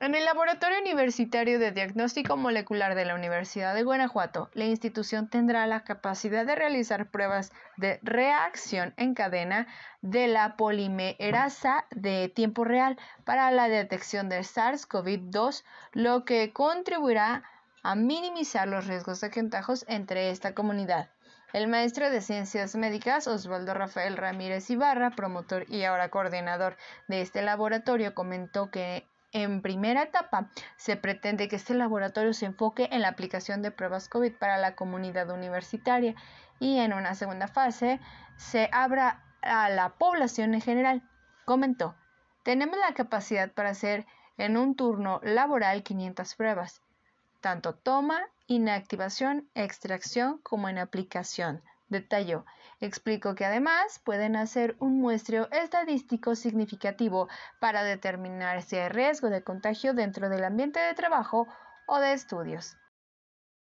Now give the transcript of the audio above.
En el Laboratorio Universitario de Diagnóstico Molecular de la Universidad de Guanajuato, la institución tendrá la capacidad de realizar pruebas de reacción en cadena de la polimerasa de tiempo real para la detección del SARS-CoV-2, lo que contribuirá a minimizar los riesgos de contagios entre esta comunidad. El maestro de Ciencias Médicas, Osvaldo Rafael Ramírez Ibarra, promotor y ahora coordinador de este laboratorio, comentó que en primera etapa, se pretende que este laboratorio se enfoque en la aplicación de pruebas COVID para la comunidad universitaria y en una segunda fase se abra a la población en general. Comentó, tenemos la capacidad para hacer en un turno laboral 500 pruebas, tanto toma, inactivación, extracción como en aplicación. Detalló. explico que además pueden hacer un muestreo estadístico significativo para determinar si hay riesgo de contagio dentro del ambiente de trabajo o de estudios.